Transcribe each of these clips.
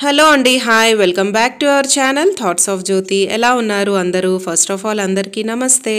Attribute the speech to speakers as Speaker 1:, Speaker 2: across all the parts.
Speaker 1: hello అండి hi welcome back to our channel thoughts of Jyothi ఎలా ఉన్నారు అందరూ ఫస్ట్ ఆఫ్ ఆల్ అందరికీ నమస్తే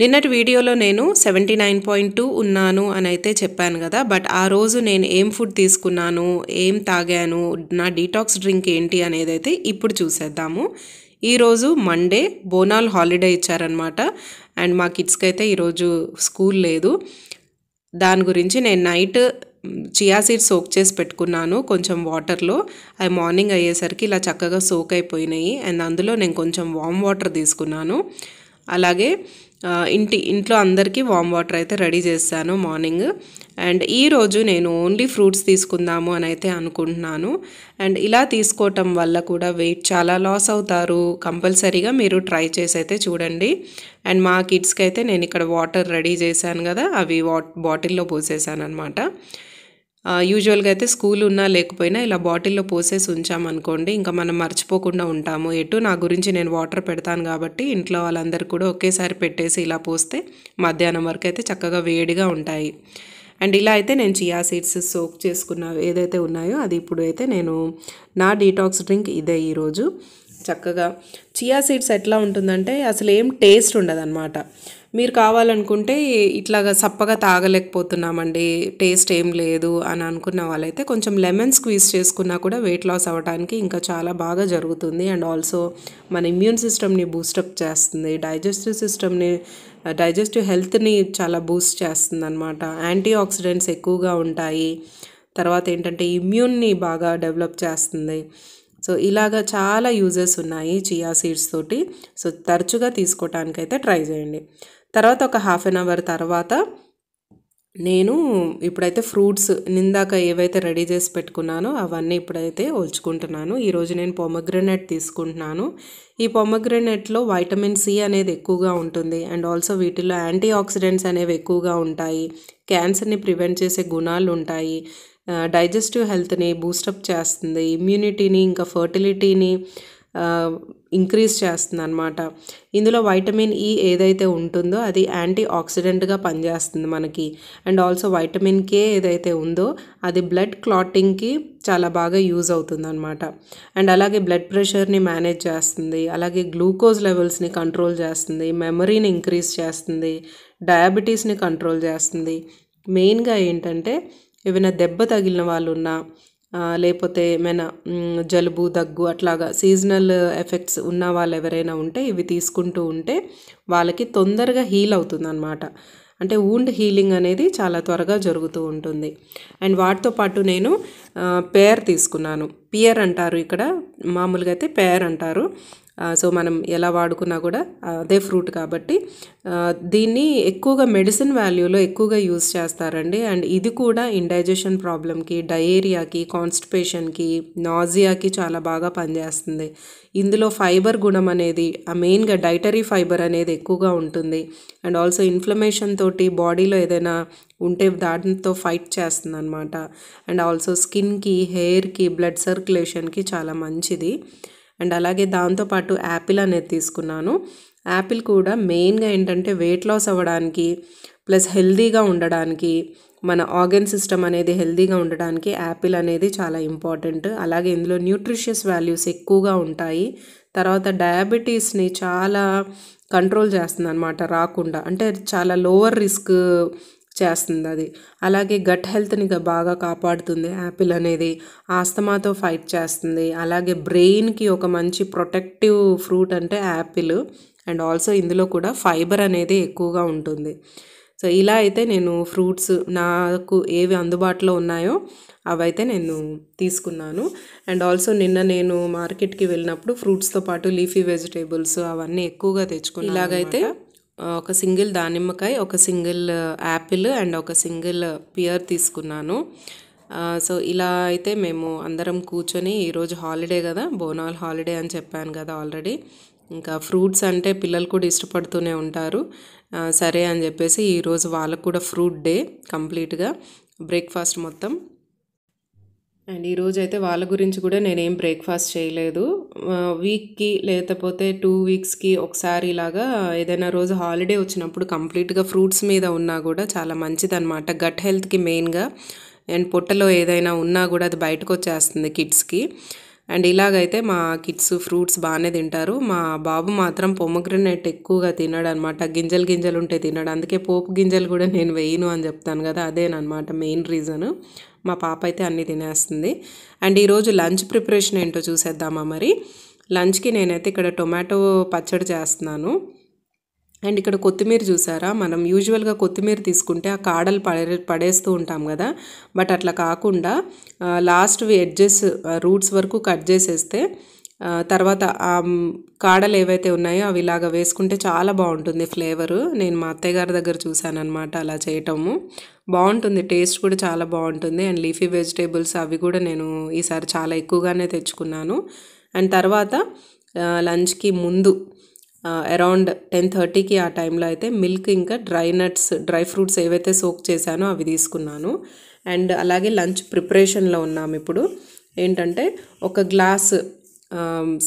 Speaker 1: నిన్నటి వీడియోలో నేను సెవెంటీ నైన్ పాయింట్ టూ ఉన్నాను అని అయితే చెప్పాను కదా బట్ ఆ రోజు నేను ఏం ఫుడ్ తీసుకున్నాను ఏం తాగాను నా డీటాక్స్ డ్రింక్ ఏంటి అనేది అయితే ఇప్పుడు చూసేద్దాము ఈరోజు మండే బోనాల్ హాలిడే ఇచ్చారనమాట అండ్ మా కిడ్స్కి అయితే ఈరోజు స్కూల్ లేదు దాని గురించి నేను నైట్ చియా సీడ్స్ సోక్ చేసి పెట్టుకున్నాను కొంచెం వాటర్లో అవి మార్నింగ్ అయ్యేసరికి ఇలా చక్కగా సోక్ అయిపోయినాయి అండ్ అందులో నేను కొంచెం వామ్ వాటర్ తీసుకున్నాను అలాగే ఇంటి ఇంట్లో అందరికీ వామ్ వాటర్ అయితే రెడీ చేశాను మార్నింగ్ అండ్ ఈరోజు నేను ఓన్లీ ఫ్రూట్స్ తీసుకుందాము అని అయితే అనుకుంటున్నాను అండ్ ఇలా తీసుకోవటం వల్ల కూడా వెయిట్ చాలా లాస్ అవుతారు కంపల్సరీగా మీరు ట్రై చేసి అయితే చూడండి అండ్ మా కిడ్స్కి అయితే నేను ఇక్కడ వాటర్ రెడీ చేశాను కదా అవి వాట్ బాటిల్లో పోసేసాను అనమాట యూజువల్గా అయితే స్కూల్ ఉన్నా లేకపోయినా ఇలా బాటిల్లో పోసేసి ఉంచామనుకోండి ఇంకా మనం మర్చిపోకుండా ఉంటాము ఎటు నా గురించి నేను వాటర్ పెడతాను కాబట్టి ఇంట్లో వాళ్ళందరూ కూడా ఒకేసారి పెట్టేసి ఇలా పోస్తే మధ్యాహ్నం వరకు అయితే చక్కగా వేడిగా ఉంటాయి అండ్ ఇలా అయితే నేను చియా సీడ్స్ సోక్ చేసుకున్న ఏదైతే ఉన్నాయో అది ఇప్పుడు అయితే నేను నా డీటాక్స్ డ్రింక్ ఇదే ఈరోజు చక్కగా చియా సీడ్స్ ఎట్లా ఉంటుందంటే అసలు ఏం టేస్ట్ ఉండదన్నమాట మీరు కావాలనుకుంటే ఇట్లాగా చప్పగా తాగలేకపోతున్నామండి టేస్ట్ ఏం లేదు అని అనుకున్న వాళ్ళైతే కొంచెం లెమన్ స్క్వీజ్ చేసుకున్నా కూడా వెయిట్ లాస్ అవ్వడానికి ఇంకా చాలా బాగా జరుగుతుంది అండ్ ఆల్సో మన ఇమ్యూన్ సిస్టమ్ని బూస్టప్ చేస్తుంది డైజెస్టివ్ సిస్టమ్ని డైజెస్టివ్ హెల్త్ని చాలా బూస్ట్ చేస్తుంది అనమాట యాంటీ ఆక్సిడెంట్స్ ఎక్కువగా ఉంటాయి తర్వాత ఏంటంటే ఇమ్యూన్ని బాగా డెవలప్ చేస్తుంది సో ఇలాగ చాలా యూజెస్ ఉన్నాయి చియా సీడ్స్ తోటి సో తరచుగా తీసుకోవటానికైతే ట్రై చేయండి తర్వాత ఒక హాఫ్ అన్ అవర్ తర్వాత నేను ఇప్పుడైతే ఫ్రూట్స్ నిందాక ఏవైతే రెడీ చేసి పెట్టుకున్నానో అవన్నీ ఇప్పుడైతే ఒల్చుకుంటున్నాను ఈరోజు నేను పొమగ్రెనెట్ తీసుకుంటున్నాను ఈ పొమగ్రనెట్లో వైటమిన్ సి అనేది ఎక్కువగా ఉంటుంది అండ్ ఆల్సో వీటిలో యాంటీ ఆక్సిడెంట్స్ అనేవి ఎక్కువగా ఉంటాయి క్యాన్సర్ని ప్రివెంట్ చేసే గుణాలు ఉంటాయి డైజెస్టివ్ హెల్త్ని బూస్టప్ చేస్తుంది ఇమ్యూనిటీని ఇంకా ఫర్టిలిటీని ఇంక్రీజ్ చేస్తుంది అనమాట ఇందులో వైటమిన్ ఈ e ఏదైతే ఉంటుందో అది యాంటీ ఆక్సిడెంట్గా పనిచేస్తుంది మనకి అండ్ ఆల్సో వైటమిన్ కే ఏదైతే ఉందో అది బ్లడ్ క్లాటింగ్కి చాలా బాగా యూజ్ అవుతుంది అనమాట అండ్ అలాగే బ్లడ్ ప్రెషర్ని మేనేజ్ చేస్తుంది అలాగే గ్లూకోజ్ లెవెల్స్ని కంట్రోల్ చేస్తుంది మెమరీని ఇంక్రీజ్ చేస్తుంది డయాబెటీస్ని కంట్రోల్ చేస్తుంది మెయిన్గా ఏంటంటే ఏమైనా దెబ్బ తగిలిన వాళ్ళు ఉన్నా లేకపోతే ఏమైనా జలుబు దగ్గు అట్లాగా సీజనల్ ఎఫెక్ట్స్ ఉన్న వాళ్ళు ఎవరైనా ఉంటే ఇవి తీసుకుంటూ ఉంటే వాళ్ళకి తొందరగా హీల్ అవుతుందన్నమాట అంటే ఊండ్ హీలింగ్ అనేది చాలా త్వరగా జరుగుతూ ఉంటుంది అండ్ వాటితో పాటు నేను పేర్ తీసుకున్నాను పియర్ అంటారు ఇక్కడ మామూలుగా అయితే పేర్ అంటారు సో మనం ఎలా వాడుకున్నా కూడా అదే ఫ్రూట్ కాబట్టి దీన్ని ఎక్కువగా మెడిసిన్ వాల్యూలో ఎక్కువగా యూజ్ చేస్తారండి అండ్ ఇది కూడా ఇండైజెషన్ ప్రాబ్లమ్కి డయేరియాకి కాన్స్టిపేషన్కి నాజియాకి చాలా బాగా పనిచేస్తుంది ఇందులో ఫైబర్ గుణం అనేది ఆ మెయిన్గా డైటరీ ఫైబర్ అనేది ఎక్కువగా ఉంటుంది అండ్ ఆల్సో ఇన్ఫ్లమేషన్ తోటి బాడీలో ఏదైనా ఉంటే దానితో ఫైట్ చేస్తుంది అనమాట అండ్ ఆల్సో స్కిన్కి హెయిర్కి బ్లడ్ సర్ సర్క్యులేషన్కి చాలా మంచిది అండ్ అలాగే దాంతోపాటు యాపిల్ అనేది తీసుకున్నాను యాపిల్ కూడా మెయిన్గా ఏంటంటే వెయిట్ లాస్ అవ్వడానికి ప్లస్ హెల్దీగా ఉండడానికి మన ఆర్గన్ సిస్టమ్ అనేది హెల్దీగా ఉండడానికి యాపిల్ అనేది చాలా ఇంపార్టెంట్ అలాగే ఇందులో న్యూట్రిషియస్ వాల్యూస్ ఎక్కువగా ఉంటాయి తర్వాత డయాబెటీస్ని చాలా కంట్రోల్ చేస్తుంది అనమాట రాకుండా అంటే చాలా లోవర్ రిస్క్ చేస్తుంది అది అలాగే గట్ హెల్త్ని బాగా కాపాడుతుంది యాపిల్ అనేది ఆస్తమాతో ఫైట్ చేస్తుంది అలాగే బ్రెయిన్కి ఒక మంచి ప్రొటెక్టివ్ ఫ్రూట్ అంటే యాపిల్ అండ్ ఆల్సో ఇందులో కూడా ఫైబర్ అనేది ఎక్కువగా ఉంటుంది సో ఇలా అయితే నేను ఫ్రూట్స్ నాకు ఏవి అందుబాటులో ఉన్నాయో అవైతే నేను తీసుకున్నాను అండ్ ఆల్సో నిన్న నేను మార్కెట్కి వెళ్ళినప్పుడు ఫ్రూట్స్తో పాటు లీఫీ వెజిటేబుల్స్ అవన్నీ ఎక్కువగా తెచ్చుకున్నాను ఇలాగైతే ఒక సింగిల్ దానిమ్మకాయ ఒక సింగిల్ యాపిల్ అండ్ ఒక సింగిల్ పియర్ తీసుకున్నాను సో ఇలా అయితే మేము అందరం కూర్చొని ఈరోజు హాలిడే కదా బోనాల్ హాలిడే అని చెప్పాను కదా ఆల్రెడీ ఇంకా ఫ్రూట్స్ అంటే పిల్లలు కూడా ఇష్టపడుతూనే ఉంటారు సరే అని చెప్పేసి ఈరోజు వాళ్ళకు కూడా ఫ్రూట్ డే కంప్లీట్గా బ్రేక్ఫాస్ట్ మొత్తం అండ్ ఈరోజు అయితే వాళ్ళ గురించి కూడా నేనేం బ్రేక్ఫాస్ట్ చేయలేదు వీక్కి లేకపోతే టూ వీక్స్కి ఒకసారి ఇలాగా ఏదైనా రోజు హాలిడే వచ్చినప్పుడు కంప్లీట్గా ఫ్రూట్స్ మీద ఉన్నా కూడా చాలా మంచిదన్నమాట గట్ హెల్త్కి మెయిన్గా అండ్ పొట్టలో ఏదైనా ఉన్నా కూడా అది బయటకు వచ్చేస్తుంది కిడ్స్కి అండ్ ఇలాగైతే మా కిడ్స్ ఫ్రూట్స్ బాగానే తింటారు మా బాబు మాత్రం పొమ్మగ్రనేట్ ఎక్కువగా తినడు అనమాట గింజలు గింజలు ఉంటే తినడు అందుకే పోపు గింజలు కూడా నేను వేయను అని చెప్తాను కదా అదేనమాట మెయిన్ రీజను మా పాప అయితే అన్నీ తినేస్తుంది అండ్ ఈరోజు లంచ్ ప్రిపరేషన్ ఏంటో చూసేద్దామా మరి లంచ్కి నేనైతే ఇక్కడ టొమాటో పచ్చడి చేస్తున్నాను అండ్ ఇక్కడ కొత్తిమీర చూసారా మనం యూజువల్గా కొత్తిమీర తీసుకుంటే ఆ కాడలు పడే పడేస్తూ ఉంటాం కదా బట్ అట్లా కాకుండా లాస్ట్ ఎడ్జెస్ రూట్స్ వరకు కట్ చేసేస్తే తర్వాత ఆ కాడలు ఏవైతే ఉన్నాయో అవి ఇలాగ వేసుకుంటే చాలా బాగుంటుంది ఫ్లేవరు నేను మా అత్తయ్య గారి దగ్గర చూశాను అనమాట అలా చేయటము బాగుంటుంది టేస్ట్ కూడా చాలా బాగుంటుంది అండ్ లీఫీ వెజిటేబుల్స్ అవి కూడా నేను ఈసారి చాలా ఎక్కువగానే తెచ్చుకున్నాను అండ్ తర్వాత లంచ్కి ముందు అరౌండ్ టెన్ థర్టీకి ఆ టైంలో అయితే మిల్క్ ఇంకా డ్రై నట్స్ డ్రై ఫ్రూట్స్ ఏవైతే సోక్ చేశానో అవి తీసుకున్నాను అండ్ అలాగే లంచ్ ప్రిపరేషన్లో ఉన్నాము ఇప్పుడు ఏంటంటే ఒక గ్లాస్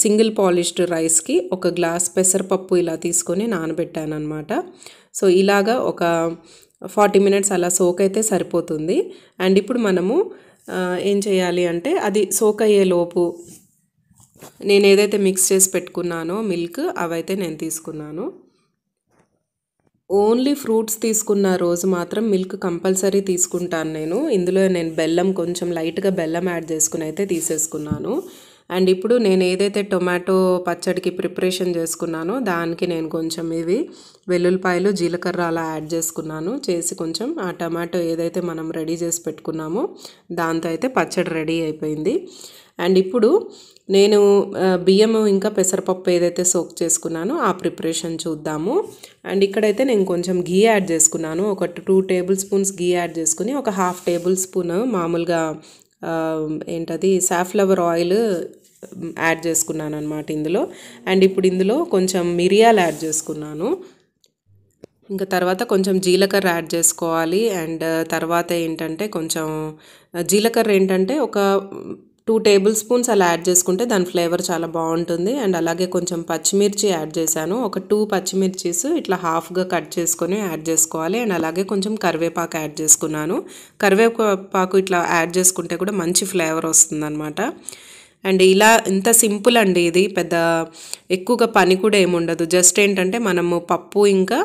Speaker 1: సింగిల్ పాలిష్డ్ రైస్కి ఒక గ్లాస్ పెసరపప్పు ఇలా తీసుకొని నానబెట్టాను అనమాట సో ఇలాగా ఒక ఫార్టీ మినిట్స్ అలా సోక్ అయితే సరిపోతుంది అండ్ ఇప్పుడు మనము ఏం చేయాలి అంటే అది సోక్ అయ్యేలోపు నేను ఏదైతే మిక్స్ చేసి పెట్టుకున్నానో మిల్క్ అవైతే నేను తీసుకున్నాను ఓన్లీ ఫ్రూట్స్ తీసుకున్న రోజు మాత్రం మిల్క్ కంపల్సరీ తీసుకుంటాను నేను ఇందులో నేను బెల్లం కొంచెం లైట్గా బెల్లం యాడ్ చేసుకుని అయితే తీసేసుకున్నాను అండ్ ఇప్పుడు నేను ఏదైతే టొమాటో పచ్చడికి ప్రిపరేషన్ చేసుకున్నానో దానికి నేను కొంచెం ఇవి వెల్లుల్లిపాయలు జీలకర్ర అలా యాడ్ చేసుకున్నాను చేసి కొంచెం ఆ టమాటో ఏదైతే మనం రెడీ చేసి పెట్టుకున్నామో దాంతో అయితే పచ్చడి రెడీ అయిపోయింది అండ్ ఇప్పుడు నేను బియ్యం ఇంకా పెసరపప్పు ఏదైతే సోక్ చేసుకున్నానో ఆ ప్రిపరేషన్ చూద్దాము అండ్ ఇక్కడైతే నేను కొంచెం ఘీ యాడ్ చేసుకున్నాను ఒక two tablespoons ghee add చేసుకుని ఒక హాఫ్ టేబుల్ స్పూన్ మామూలుగా ఏంటది సాఫ్లవర్ ఆయిల్ యాడ్ చేసుకున్నాను అనమాట ఇందులో అండ్ ఇప్పుడు ఇందులో కొంచెం మిరియాలు యాడ్ చేసుకున్నాను ఇంకా తర్వాత కొంచెం జీలకర్ర యాడ్ చేసుకోవాలి అండ్ uh, తర్వాత ఏంటంటే కొంచెం uh, జీలకర్ర ఏంటంటే ఒక టూ టేబుల్ స్పూన్స్ అలా యాడ్ చేసుకుంటే దాని ఫ్లేవర్ చాలా బాగుంటుంది అండ్ అలాగే కొంచెం పచ్చిమిర్చి యాడ్ చేశాను ఒక టూ పచ్చిమిర్చీస్ ఇట్లా హాఫ్గా కట్ చేసుకొని యాడ్ చేసుకోవాలి అండ్ అలాగే కొంచెం కరివేపాకు యాడ్ చేసుకున్నాను కరివేపాకు ఇట్లా యాడ్ చేసుకుంటే కూడా మంచి ఫ్లేవర్ వస్తుందన్నమాట అండ్ ఇలా ఇంత సింపుల్ అండి ఇది పెద్ద ఎక్కువగా పని కూడా ఏముండదు జస్ట్ ఏంటంటే మనము పప్పు ఇంకా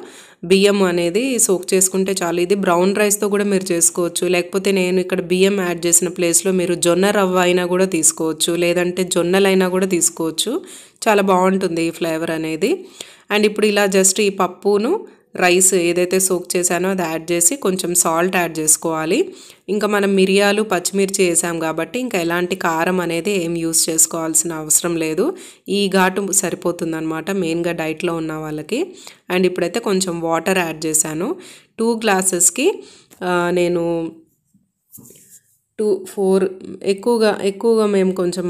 Speaker 1: బియ్యం అనేది సోక్ చేసుకుంటే చాలు ఇది బ్రౌన్ రైస్తో కూడా మీరు చేసుకోవచ్చు లేకపోతే నేను ఇక్కడ బియ్యం యాడ్ చేసిన ప్లేస్లో మీరు జొన్న రవ్వ అయినా కూడా తీసుకోవచ్చు లేదంటే జొన్నలైనా కూడా తీసుకోవచ్చు చాలా బాగుంటుంది ఈ ఫ్లేవర్ అనేది అండ్ ఇప్పుడు ఇలా జస్ట్ ఈ పప్పును రైస్ ఏదైతే సోక్ చేశానో అది యాడ్ చేసి కొంచెం సాల్ట్ యాడ్ చేసుకోవాలి ఇంకా మనం మిరియాలు పచ్చిమిర్చి వేసాం కాబట్టి ఇంకా ఎలాంటి కారం అనేది ఏం యూస్ చేసుకోవాల్సిన అవసరం లేదు ఈ ఘాటు సరిపోతుందనమాట మెయిన్గా డైట్లో ఉన్న వాళ్ళకి అండ్ ఇప్పుడైతే కొంచెం వాటర్ యాడ్ చేశాను టూ గ్లాసెస్కి నేను టూ ఫోర్ ఎక్కువగా ఎక్కువగా మేము కొంచెం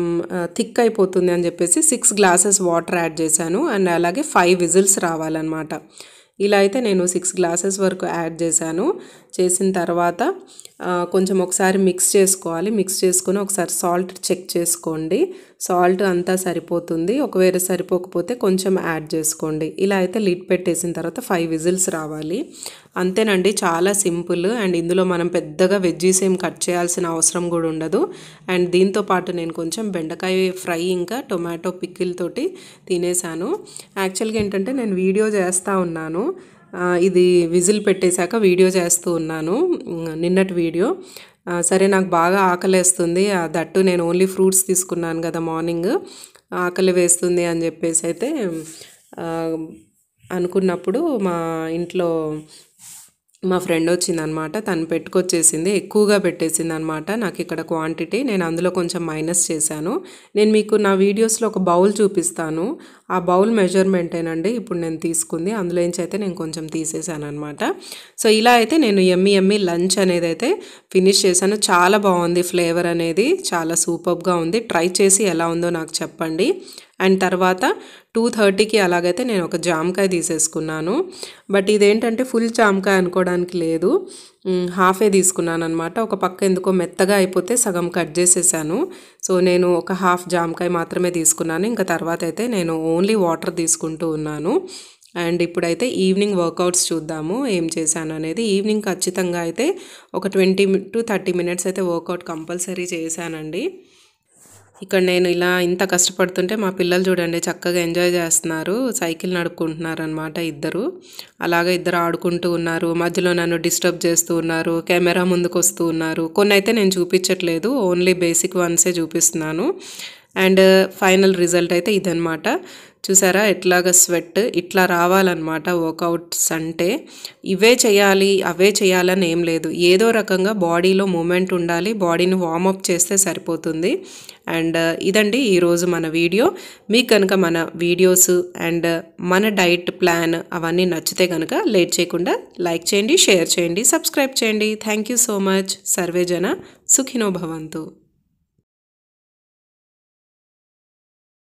Speaker 1: థిక్ అయిపోతుంది అని చెప్పేసి సిక్స్ గ్లాసెస్ వాటర్ యాడ్ చేశాను అండ్ అలాగే ఫైవ్ విజిల్స్ రావాలన్నమాట ఇలా అయితే నేను సిక్స్ గ్లాసెస్ వరకు యాడ్ చేశాను చేసిన తర్వాత కొంచెం ఒకసారి మిక్స్ చేసుకోవాలి మిక్స్ చేసుకొని ఒకసారి సాల్ట్ చెక్ చేసుకోండి సాల్ట్ అంతా సరిపోతుంది ఒకవేళ సరిపోకపోతే కొంచెం యాడ్ చేసుకోండి ఇలా అయితే లిడ్ పెట్టేసిన తర్వాత ఫైవ్ విజిల్స్ రావాలి అంతేనండి చాలా సింపుల్ అండ్ ఇందులో మనం పెద్దగా వెజ్జీస్ ఏం కట్ చేయాల్సిన అవసరం కూడా ఉండదు అండ్ దీంతో పాటు నేను కొంచెం బెండకాయ ఫ్రై ఇంకా టొమాటో పిక్కిల్తోటి తినేసాను యాక్చువల్గా ఏంటంటే నేను వీడియో చేస్తూ ఉన్నాను ఇది విజిల్ పెట్టేశాక వీడియో చేస్తూ ఉన్నాను నిన్నటి వీడియో సరే నాకు బాగా ఆకలేస్తుంది దట్టు నేను ఓన్లీ ఫ్రూట్స్ తీసుకున్నాను కదా మార్నింగ్ ఆకలి వేస్తుంది అని చెప్పేసి అయితే అనుకున్నప్పుడు మా ఇంట్లో మా ఫ్రెండ్ వచ్చిందనమాట తను పెట్టుకొచ్చేసింది ఎక్కువగా పెట్టేసింది అనమాట నాకు ఇక్కడ క్వాంటిటీ నేను అందులో కొంచెం మైనస్ చేశాను నేను మీకు నా వీడియోస్లో ఒక బౌల్ చూపిస్తాను ఆ బౌల్ మెజర్మెంటేనండి ఇప్పుడు నేను తీసుకుంది అందులోంచి అయితే నేను కొంచెం తీసేసాను అనమాట సో ఇలా అయితే నేను ఎమ్మి ఎమ్మి లంచ్ అనేది అయితే ఫినిష్ చేశాను చాలా బాగుంది ఫ్లేవర్ అనేది చాలా సూపర్గా ఉంది ట్రై చేసి ఎలా ఉందో నాకు చెప్పండి అండ్ తర్వాత టూ థర్టీకి అలాగైతే నేను ఒక జామకాయ తీసేసుకున్నాను బట్ ఇదేంటంటే ఫుల్ జామకాయ అనుకోవడానికి లేదు హాఫే తీసుకున్నాను అనమాట ఒక పక్క ఎందుకో మెత్తగా అయిపోతే సగం కట్ చేసేసాను సో నేను ఒక హాఫ్ జామకాయ మాత్రమే తీసుకున్నాను ఇంకా తర్వాత అయితే నేను ఓన్లీ వాటర్ తీసుకుంటూ ఉన్నాను అండ్ ఇప్పుడైతే ఈవినింగ్ వర్కౌట్స్ చూద్దాము ఏం చేశాను అనేది ఈవినింగ్ ఖచ్చితంగా అయితే ఒక ట్వంటీ టు థర్టీ మినిట్స్ అయితే వర్కౌట్ కంపల్సరీ చేశానండి ఇక్కడ నేను ఇలా ఇంత కష్టపడుతుంటే మా పిల్లలు చూడండి చక్కగా ఎంజాయ్ చేస్తున్నారు సైకిల్ నడుపుకుంటున్నారు అనమాట ఇద్దరు అలాగే ఇద్దరు ఆడుకుంటూ ఉన్నారు మధ్యలో నన్ను డిస్టర్బ్ చేస్తూ ఉన్నారు కెమెరా ముందుకు వస్తూ ఉన్నారు కొన్ని అయితే నేను చూపించట్లేదు ఓన్లీ బేసిక్ వన్సే చూపిస్తున్నాను అండ్ ఫైనల్ రిజల్ట్ అయితే ఇదనమాట చూసారా ఎట్లాగ స్వెట్ ఇట్లా రావాలన్నమాట వర్కౌట్స్ అంటే ఇవే చేయాలి అవే చేయాలని ఏం లేదు ఏదో రకంగా బాడీలో మూమెంట్ ఉండాలి బాడీని వార్మప్ చేస్తే సరిపోతుంది అండ్ ఇదండి ఈరోజు మన వీడియో మీకు కనుక మన వీడియోస్ అండ్ మన డైట్ ప్లాన్ అవన్నీ నచ్చితే కనుక లేట్ చేయకుండా లైక్ చేయండి షేర్ చేయండి సబ్స్క్రైబ్ చేయండి థ్యాంక్ యూ సో మచ్ సర్వేజన సుఖినో భవంతు